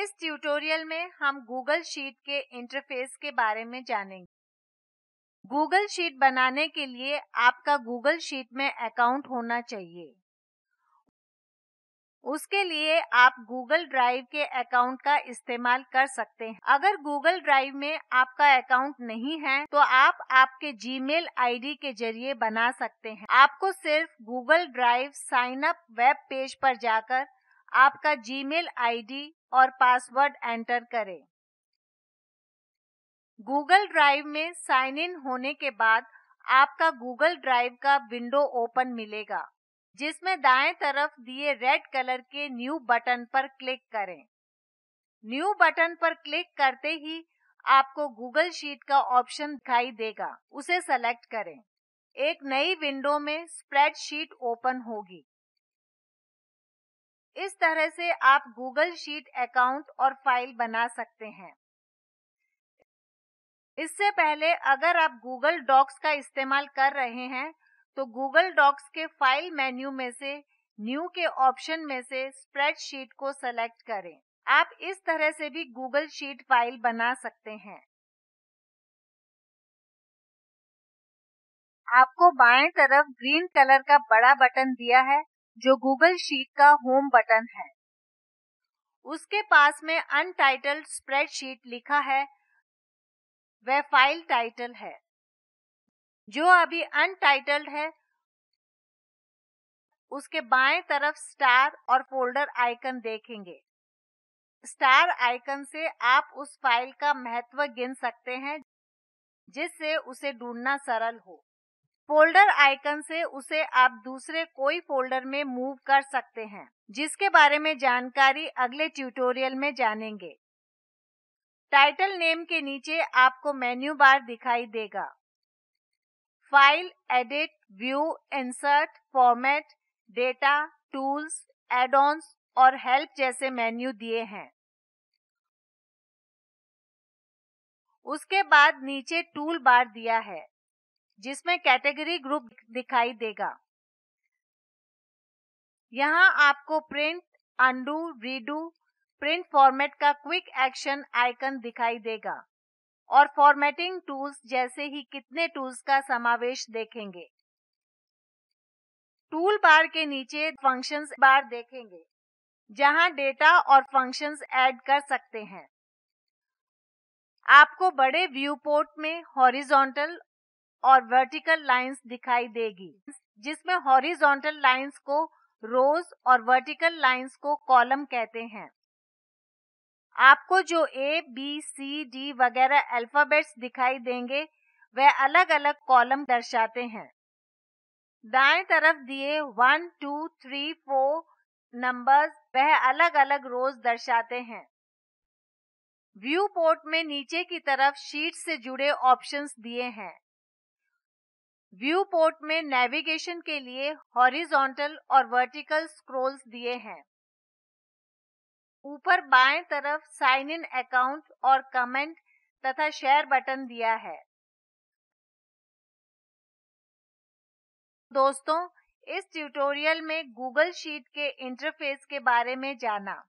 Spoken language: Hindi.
इस ट्यूटोरियल में हम गूगल शीट के इंटरफेस के बारे में जानेंगे गूगल शीट बनाने के लिए आपका गूगल शीट में अकाउंट होना चाहिए उसके लिए आप गूगल ड्राइव के अकाउंट का इस्तेमाल कर सकते हैं अगर गूगल ड्राइव में आपका अकाउंट नहीं है तो आप आपके जीमेल आईडी के जरिए बना सकते हैं आपको सिर्फ Google drive sign up web page पर जाकर आपका जीमेल आईडी और पासवर्ड एंटर करें गूगल ड्राइव में साइन इन होने के बाद आपका गूगल ड्राइव का विंडो ओपन मिलेगा जिसमें दाएं तरफ दिए रेड कलर के न्यू बटन पर क्लिक करें न्यू बटन पर क्लिक करते ही आपको गूगल शीट का ऑप्शन दिखाई देगा उसे सेलेक्ट करें एक नई विंडो में स्प्रेडशीट ओपन होगी इस तरह से आप गूगल शीट अकाउंट और फाइल बना सकते हैं इससे पहले अगर आप गूगल डॉक्स का इस्तेमाल कर रहे हैं तो गूगल डॉक्स के फाइल मेन्यू में से न्यू के ऑप्शन में से स्प्रेडशीट को सेलेक्ट करें आप इस तरह से भी गूगल शीट फाइल बना सकते हैं आपको बाएं तरफ ग्रीन कलर का बड़ा बटन दिया है जो गूगल शीट का होम बटन है उसके पास में अनटाइटल्ड स्प्रेडशीट लिखा है वह फाइल टाइटल है जो अभी अनटाइटल्ड है उसके बाएं तरफ स्टार और फोल्डर आइकन देखेंगे स्टार आइकन से आप उस फाइल का महत्व गिन सकते हैं जिससे उसे ढूंढना सरल हो फोल्डर आइकन से उसे आप दूसरे कोई फोल्डर में मूव कर सकते हैं जिसके बारे में जानकारी अगले ट्यूटोरियल में जानेंगे टाइटल नेम के नीचे आपको मेन्यू बार दिखाई देगा file edit view insert format data tools add और हेल्प जैसे मेन्यू दिए हैं उसके बाद नीचे टूल बार दिया है जिसमें कैटेगरी ग्रुप दिखाई देगा यहाँ आपको print undo redo print format का क्विक एक्शन आइकन दिखाई देगा और फॉर्मेटिंग टूल्स जैसे ही कितने टूल्स का समावेश देखेंगे टूल बार के नीचे फंक्शंस बार देखेंगे जहां डेटा और फंक्शंस ऐड कर सकते हैं आपको बड़े व्यू पोर्ट में हॉरिजॉन्टल और वर्टिकल लाइंस दिखाई देगी जिसमें हॉरिजॉन्टल लाइंस को रोज और वर्टिकल लाइंस को कॉलम कहते हैं आपको जो ए बी सी डी वगैरह अल्फाबेट्स दिखाई देंगे वह अलग अलग कॉलम दर्शाते हैं दाएं तरफ दिए one two three four numbers वह अलग अलग रोज दर्शाते हैं व्यू पोर्ट में नीचे की तरफ शीट से जुड़े ऑप्शंस दिए हैं व्यू पोर्ट में नेविगेशन के लिए हॉरिजॉन्टल और वर्टिकल स्क्रोल्स दिए हैं ऊपर बाएं तरफ साइन इन अकाउंट और कमेंट तथा शेयर बटन दिया है दोस्तों इस ट्यूटोरियल में गूगल शीट के इंटरफेस के बारे में जाना